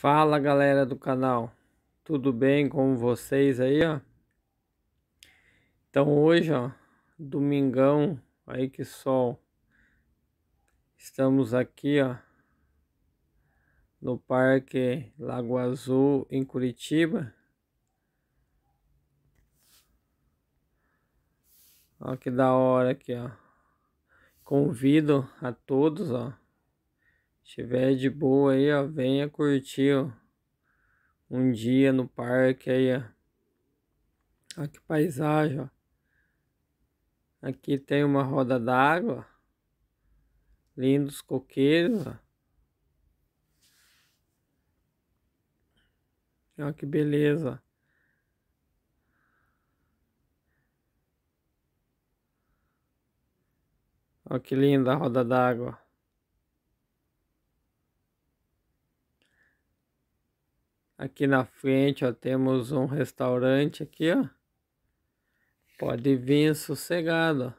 Fala galera do canal, tudo bem com vocês aí, ó? Então hoje, ó, domingão, aí que sol. Estamos aqui, ó, no Parque Lago Azul em Curitiba. Ó que da hora aqui, ó. Convido a todos, ó, tiver de boa aí, ó, venha curtir ó, um dia no parque aí, ó. Olha que paisagem, ó. Aqui tem uma roda d'água. Lindos coqueiros, ó. Olha que beleza. Olha que linda a roda d'água. Aqui na frente, ó, temos um restaurante aqui, ó. Pode vir sossegado, ó.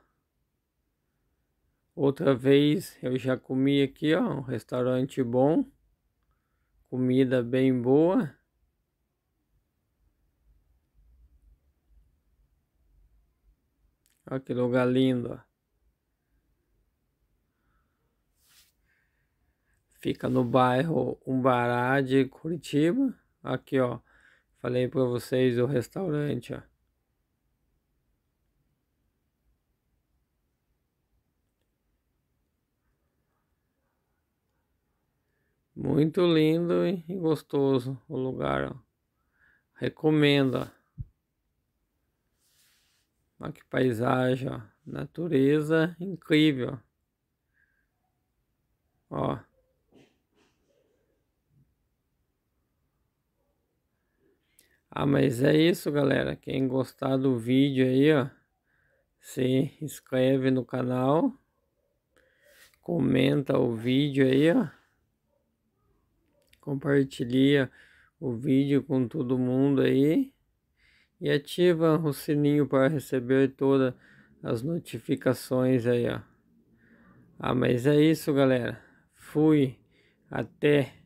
Outra vez eu já comi aqui, ó, um restaurante bom. Comida bem boa. Olha que lugar lindo, ó. Fica no bairro Umbará de Curitiba. Aqui, ó. Falei para vocês o restaurante, ó. Muito lindo e gostoso o lugar. Ó. Recomendo. Ó. Olha que paisagem, ó. Natureza incrível. Ó. Ah, mas é isso, galera. Quem gostar do vídeo aí, ó, se inscreve no canal, comenta o vídeo aí, ó, compartilha o vídeo com todo mundo aí e ativa o sininho para receber todas as notificações aí, ó. Ah, mas é isso, galera. Fui. Até.